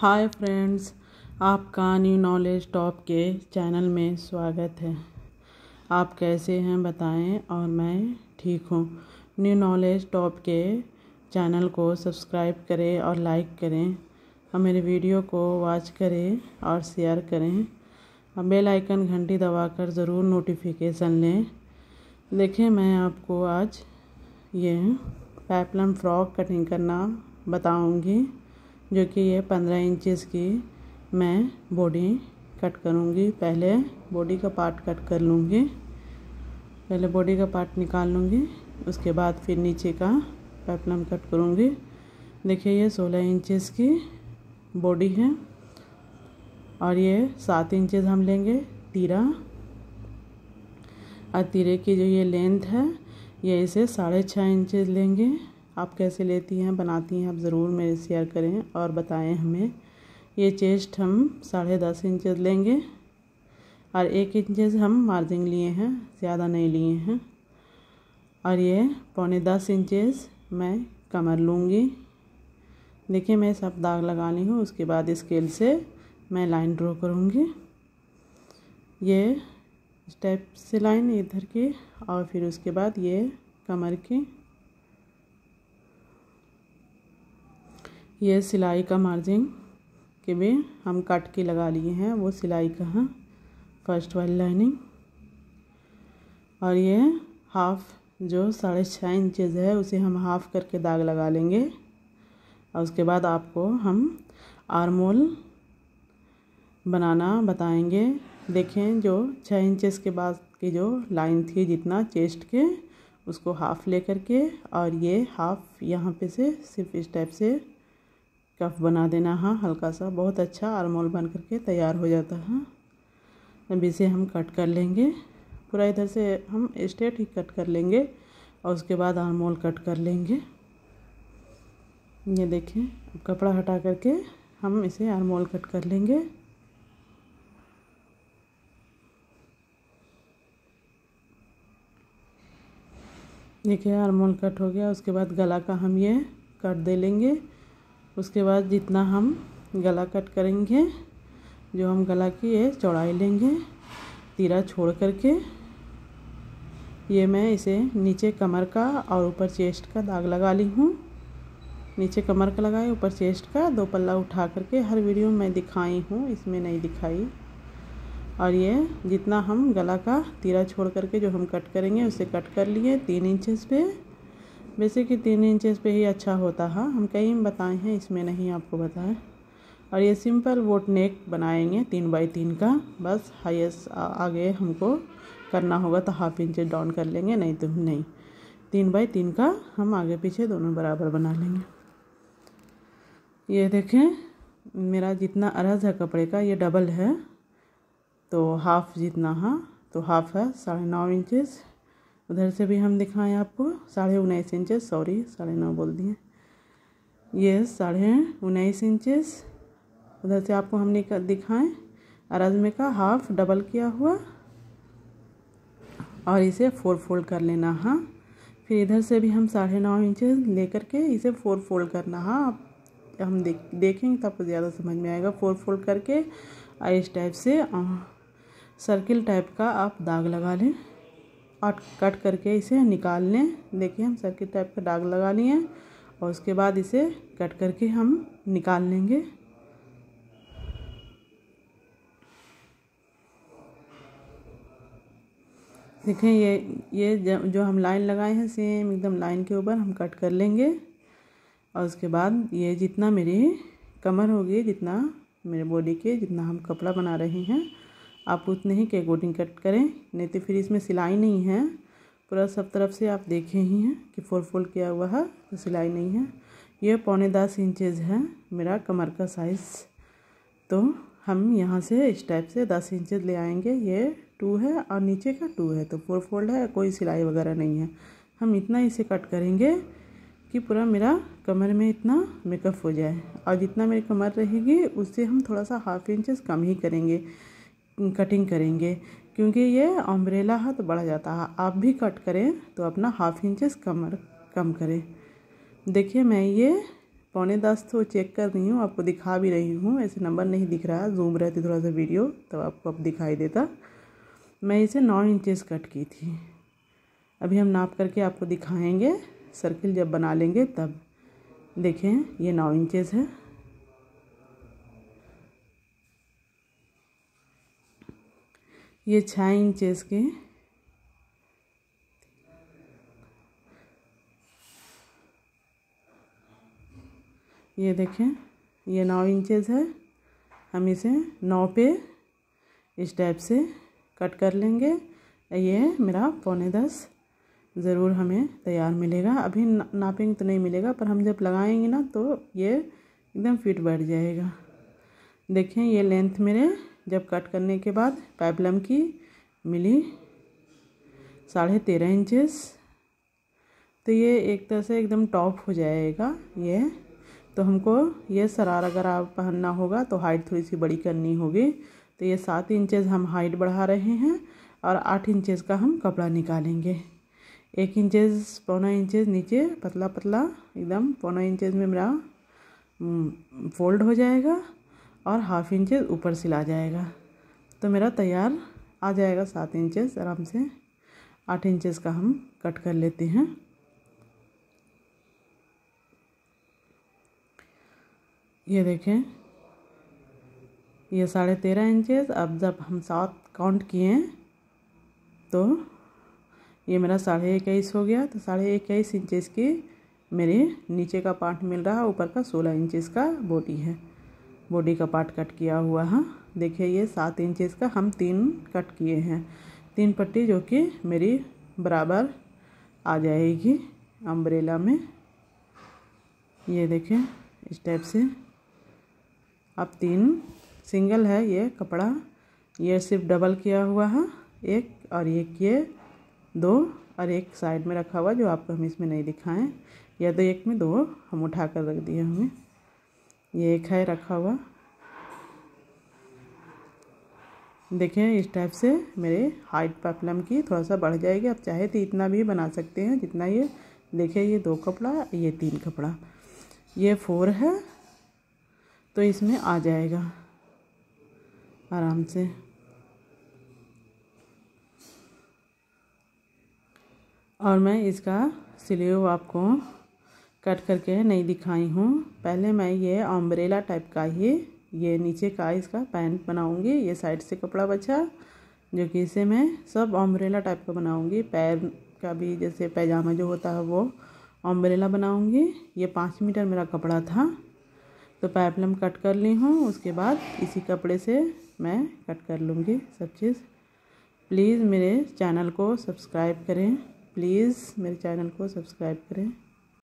हाय friends आपका new knowledge top के channel में स्वागत है आप कैसे हैं बताएं और मैं ठीक हूँ न्यू नॉलेज टॉप के चैनल को सब्सक्राइब करें और लाइक करें और मेरे वीडियो को वॉच करें और शेयर करें और बेल आइकन घंटी दबाकर ज़रूर नोटिफिकेशन लें देखें मैं आपको आज ये पैपलम फ्रॉक कटिंग करना बताऊंगी जो कि ये पंद्रह इंचज़ की मैं बॉडी कट करूँगी पहले बॉडी का पार्ट कट कर लूँगी पहले बॉडी का पार्ट निकाल लूँगी उसके बाद फिर नीचे का पैपलम कट करूँगी देखिए ये सोलह इंचज़ की बॉडी है और ये सात इंचज़ हम लेंगे तीरा और तीरे की जो ये लेंथ है ये इसे साढ़े छः इंचज़ लेंगे आप कैसे लेती हैं बनाती हैं आप ज़रूर मेरे शेयर करें और बताएं हमें ये चेस्ट हम साढ़े दस इंच लेंगे और एक इंच हम मार्जिन लिए हैं ज़्यादा नहीं लिए हैं और ये पौने दस इंच मैं कमर लूँगी देखिए मैं सब दाग लगा ली हूँ उसके बाद स्केल से मैं लाइन ड्रॉ करूँगी ये स्टेप से लाइन इधर की और फिर उसके बाद ये कमर की ये सिलाई का मार्जिन के भी हम कट के लगा लिए हैं वो सिलाई का है फर्स्ट वाली लाइनिंग और ये हाफ जो साढ़े छः इंचज़ है उसे हम हाफ करके दाग लगा लेंगे और उसके बाद आपको हम आरमोल बनाना बताएंगे देखें जो छः इंचेस के बाद की जो लाइन थी जितना चेस्ट के उसको हाफ़ ले करके और ये हाफ़ यहाँ पे से सिर्फ इस टाइप से कफ बना देना है हाँ, हल्का सा बहुत अच्छा आरमोल बन करके तैयार हो जाता है अब इसे हम कट कर लेंगे पूरा इधर से हम स्ट्रेट ही कट कर लेंगे और उसके बाद आरमोल कट कर लेंगे ये देखें अब कपड़ा हटा करके हम इसे आरमोल कट कर लेंगे देखिए आरमोल कट हो गया उसके बाद गला का हम ये कट दे लेंगे उसके बाद जितना हम गला कट करेंगे जो हम गला की ये चौड़ाई लेंगे तीरा छोड़ करके ये मैं इसे नीचे कमर का और ऊपर चेस्ट का दाग लगा ली हूँ नीचे कमर का लगाए ऊपर चेस्ट का दो पल्ला उठा करके हर वीडियो में दिखाई हूँ इसमें नहीं दिखाई और ये जितना हम गला का तीरा छोड़ करके जो हम कट करेंगे उसे कट कर लिए तीन इंचज़ पे वैसे कि तीन इंचेस पे ही अच्छा होता है हाँ, हम कई बताए हैं इसमें नहीं आपको बताए और ये सिंपल वोट नेक बनाएंगे तीन बाई तीन का बस हाईएस्ट आगे हमको करना होगा तो हाफ इंच डाउन कर लेंगे नहीं तो नहीं तीन बाई तीन का हम आगे पीछे दोनों बराबर बना लेंगे ये देखें मेरा जितना अरज है कपड़े का ये डबल है तो हाफ जितना है हाँ, तो हाफ है साढ़े नौ इंचज़ उधर से भी हम दिखाएं आपको साढ़े उन्नीस इंचेस सॉरी साढ़े नौ बोल दिए ये साढ़े उन्नीस इंचेस उधर से आपको हमने दिखाएं अरजमे का हाफ डबल किया हुआ और इसे फोर फोल्ड कर लेना है हाँ। फिर इधर से भी हम साढ़े नौ इंचेस लेकर के इसे फोर फोल्ड करना है हाँ। आप हम देख देखेंगे तब तो ज़्यादा समझ में आएगा फोर फोल्ड करके इस टाइप से सर्किल टाइप का आप दाग लगा लें और कट करके इसे निकाल लें देखिए हम सर्किट टाइप का दाग लगा लिए हैं और उसके बाद इसे कट करके हम निकाल लेंगे देखें ये ये जो हम लाइन लगाए हैं सेम एकदम लाइन के ऊपर हम कट कर लेंगे और उसके बाद ये जितना मेरी कमर होगी जितना मेरे बॉडी के जितना हम कपड़ा बना रहे हैं आप उतने ही के अकॉर्डिंग कट करें नहीं तो फिर इसमें सिलाई नहीं है पूरा सब तरफ से आप देखे ही हैं कि फोर फोल्ड किया हुआ है तो सिलाई नहीं है यह पौने दस इंचेज है मेरा कमर का साइज़ तो हम यहाँ से इस टाइप से दस इंचज ले आएंगे ये टू है और नीचे का टू है तो फोर फोल्ड है कोई सिलाई वगैरह नहीं है हम इतना इसे कट करेंगे कि पूरा मेरा कमर में इतना मेकअप हो जाए और जितना मेरी कमर रहेगी उससे हम थोड़ा सा हाफ इंचज़ कम ही करेंगे कटिंग करेंगे क्योंकि ये अम्ब्रेला है तो बढ़ जाता है आप भी कट करें तो अपना हाफ इंचेस कमर कम करें देखिए मैं ये पौने दस तो चेक कर रही हूँ आपको दिखा भी रही हूँ ऐसे नंबर नहीं दिख रहा जूम रहती थोड़ा सा वीडियो तो आपको अब दिखाई देता मैं इसे नौ इंचेस कट की थी अभी हम नाप करके आपको दिखाएंगे सर्किल जब बना लेंगे तब देखें ये नौ इंचेस है ये छः इंचेस के ये देखें ये नौ इंचेस है हम इसे नौ पे इस टाइप से कट कर लेंगे ये मेरा पौने दस ज़रूर हमें तैयार मिलेगा अभी नापिंग तो नहीं मिलेगा पर हम जब लगाएंगे ना तो ये एकदम फिट बैठ जाएगा देखें ये लेंथ मेरे जब कट करने के बाद पैबलम की मिली साढ़े तेरह इंचेस तो ये एक तरह से एकदम टॉप हो जाएगा ये तो हमको ये सरार अगर आप पहनना होगा तो हाइट थोड़ी सी बड़ी करनी होगी तो ये सात इंचेस हम हाइट बढ़ा रहे हैं और आठ इंचेस का हम कपड़ा निकालेंगे एक इंचेस पौना इंचेस नीचे पतला पतला एकदम पौना इंचेस में मेरा फोल्ड हो जाएगा और हाफ इंचेस ऊपर सिला जाएगा तो मेरा तैयार आ जाएगा सात इंचेस आराम से आठ इंचेस का हम कट कर लेते हैं ये देखें ये साढ़े तेरह इंचेस अब जब हम सात काउंट किए तो ये मेरा साढ़े इक्कीस हो गया तो साढ़े इक्कीस इंचेस की मेरे नीचे का पार्ट मिल रहा है ऊपर का सोलह इंचेस का बॉडी है बॉडी का पार्ट कट किया हुआ है देखिए ये सात इंच का हम तीन कट किए हैं तीन पट्टी जो कि मेरी बराबर आ जाएगी अम्ब्रेला में ये देखें इस टाइप से अब तीन सिंगल है ये कपड़ा ये सिर्फ डबल किया हुआ है एक और एक ये दो और एक साइड में रखा हुआ जो आपको हम इसमें नहीं दिखाएं या तो एक में दो हम उठा कर रख दिए हमें ये एक है रखा हुआ देखिए इस टाइप से मेरे हाइट पपलम की थोड़ा सा बढ़ जाएगी आप चाहे तो इतना भी बना सकते हैं जितना ये देखिए ये दो कपड़ा ये तीन कपड़ा ये फोर है तो इसमें आ जाएगा आराम से और मैं इसका सिलेव आपको कट करके नहीं दिखाई हूँ पहले मैं ये अम्ब्रेला टाइप का ही ये नीचे का इसका पैंट बनाऊँगी ये साइड से कपड़ा बचा जो कि इसे मैं सब अम्ब्रेला टाइप का बनाऊँगी पैर का भी जैसे पैजामा जो होता है वो अम्ब्रेला बनाऊँगी ये पाँच मीटर मेरा कपड़ा था तो पैपलम कट कर ली हूँ उसके बाद इसी कपड़े से मैं कट कर लूँगी सब चीज़ प्लीज़ मेरे चैनल को सब्सक्राइब करें प्लीज़ मेरे चैनल को सब्सक्राइब करें